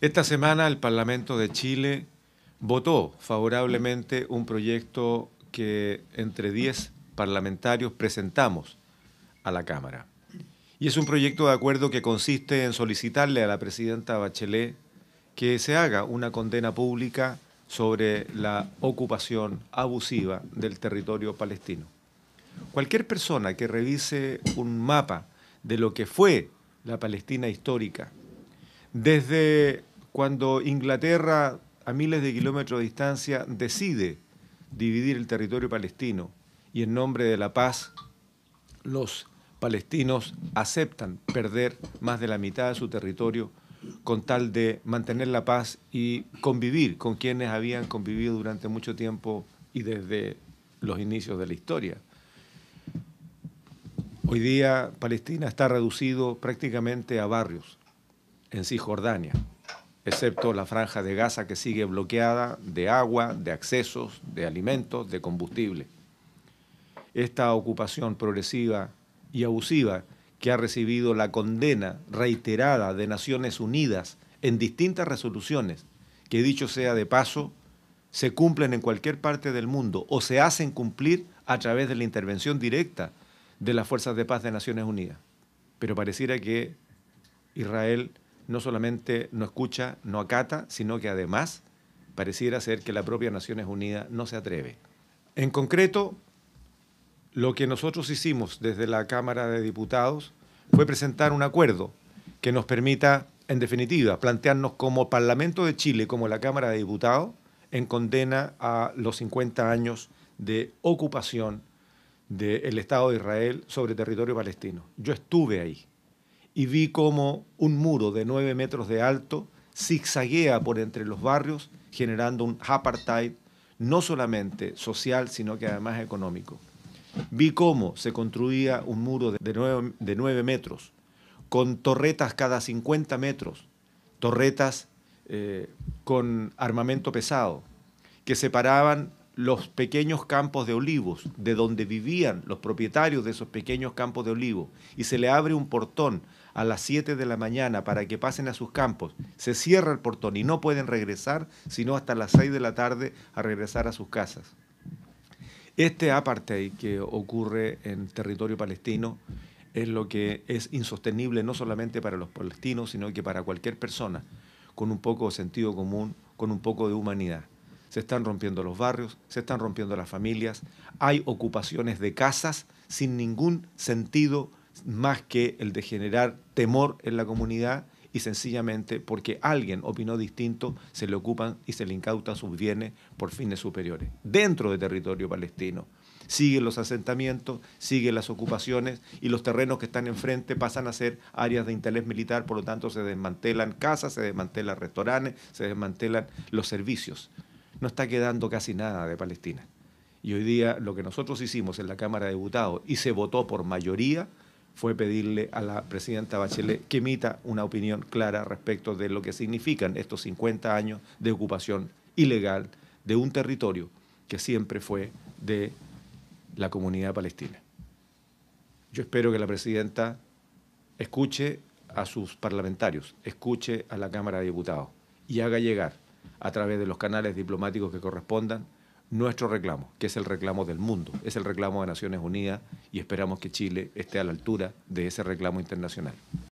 Esta semana el Parlamento de Chile votó favorablemente un proyecto que entre 10 parlamentarios presentamos a la Cámara. Y es un proyecto de acuerdo que consiste en solicitarle a la presidenta Bachelet que se haga una condena pública sobre la ocupación abusiva del territorio palestino. Cualquier persona que revise un mapa de lo que fue la Palestina histórica, desde cuando Inglaterra, a miles de kilómetros de distancia, decide dividir el territorio palestino y en nombre de la paz, los palestinos aceptan perder más de la mitad de su territorio con tal de mantener la paz y convivir con quienes habían convivido durante mucho tiempo y desde los inicios de la historia. Hoy día Palestina está reducido prácticamente a barrios en Cisjordania, excepto la franja de Gaza que sigue bloqueada de agua, de accesos, de alimentos, de combustible. Esta ocupación progresiva y abusiva que ha recibido la condena reiterada de Naciones Unidas en distintas resoluciones, que dicho sea de paso, se cumplen en cualquier parte del mundo o se hacen cumplir a través de la intervención directa de las fuerzas de paz de Naciones Unidas. Pero pareciera que Israel no solamente no escucha, no acata, sino que además pareciera ser que la propia Naciones Unidas no se atreve. En concreto, lo que nosotros hicimos desde la Cámara de Diputados fue presentar un acuerdo que nos permita, en definitiva, plantearnos como Parlamento de Chile, como la Cámara de Diputados, en condena a los 50 años de ocupación del Estado de Israel sobre territorio palestino. Yo estuve ahí y vi cómo un muro de 9 metros de alto zigzaguea por entre los barrios, generando un apartheid no solamente social, sino que además económico. Vi cómo se construía un muro de 9, de metros, con torretas cada 50 metros, torretas eh, con armamento pesado, que separaban los pequeños campos de olivos, de donde vivían los propietarios de esos pequeños campos de olivos, y se le abre un portón a las 7 de la mañana para que pasen a sus campos, se cierra el portón y no pueden regresar, sino hasta las 6 de la tarde a regresar a sus casas. Este apartheid que ocurre en territorio palestino es lo que es insostenible no solamente para los palestinos, sino que para cualquier persona, con un poco de sentido común, con un poco de humanidad se están rompiendo los barrios, se están rompiendo las familias, hay ocupaciones de casas sin ningún sentido más que el de generar temor en la comunidad y sencillamente porque alguien opinó distinto, se le ocupan y se le incautan sus bienes por fines superiores, dentro del territorio palestino. Siguen los asentamientos, siguen las ocupaciones y los terrenos que están enfrente pasan a ser áreas de interés militar, por lo tanto se desmantelan casas, se desmantelan restaurantes, se desmantelan los servicios no está quedando casi nada de Palestina. Y hoy día lo que nosotros hicimos en la Cámara de Diputados y se votó por mayoría fue pedirle a la presidenta Bachelet que emita una opinión clara respecto de lo que significan estos 50 años de ocupación ilegal de un territorio que siempre fue de la comunidad palestina. Yo espero que la presidenta escuche a sus parlamentarios, escuche a la Cámara de Diputados y haga llegar a través de los canales diplomáticos que correspondan, nuestro reclamo, que es el reclamo del mundo, es el reclamo de Naciones Unidas y esperamos que Chile esté a la altura de ese reclamo internacional.